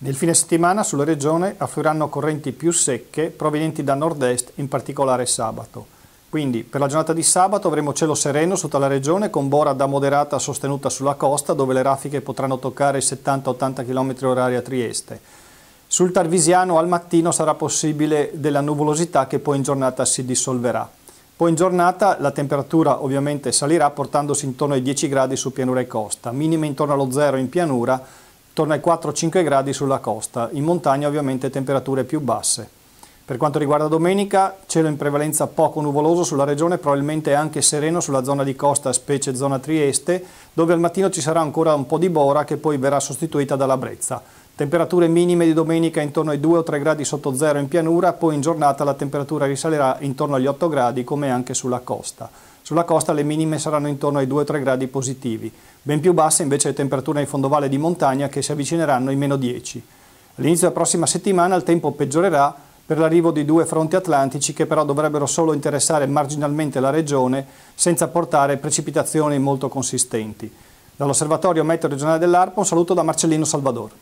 Nel fine settimana sulla regione affluiranno correnti più secche provenienti da nord-est, in particolare sabato. Quindi per la giornata di sabato avremo cielo sereno sotto la regione con bora da moderata sostenuta sulla costa dove le raffiche potranno toccare 70-80 km h a Trieste. Sul Tarvisiano al mattino sarà possibile della nuvolosità che poi in giornata si dissolverà. Poi in giornata la temperatura ovviamente salirà portandosi intorno ai 10 gradi su pianura e costa, minime intorno allo zero in pianura torna ai 4-5 gradi sulla costa, in montagna ovviamente temperature più basse. Per quanto riguarda domenica, cielo in prevalenza poco nuvoloso sulla regione, probabilmente anche sereno sulla zona di costa, specie zona Trieste, dove al mattino ci sarà ancora un po' di bora che poi verrà sostituita dalla brezza. Temperature minime di domenica intorno ai 2 o 3 gradi sotto zero in pianura, poi in giornata la temperatura risalerà intorno agli 8 gradi come anche sulla costa. Sulla costa le minime saranno intorno ai 2-3 gradi positivi, ben più basse invece le temperature in fondovalle di montagna che si avvicineranno ai meno 10. All'inizio della prossima settimana il tempo peggiorerà per l'arrivo di due fronti atlantici che però dovrebbero solo interessare marginalmente la regione senza portare precipitazioni molto consistenti. Dall'Osservatorio Meteo Regionale dell'ARPA un saluto da Marcellino Salvador.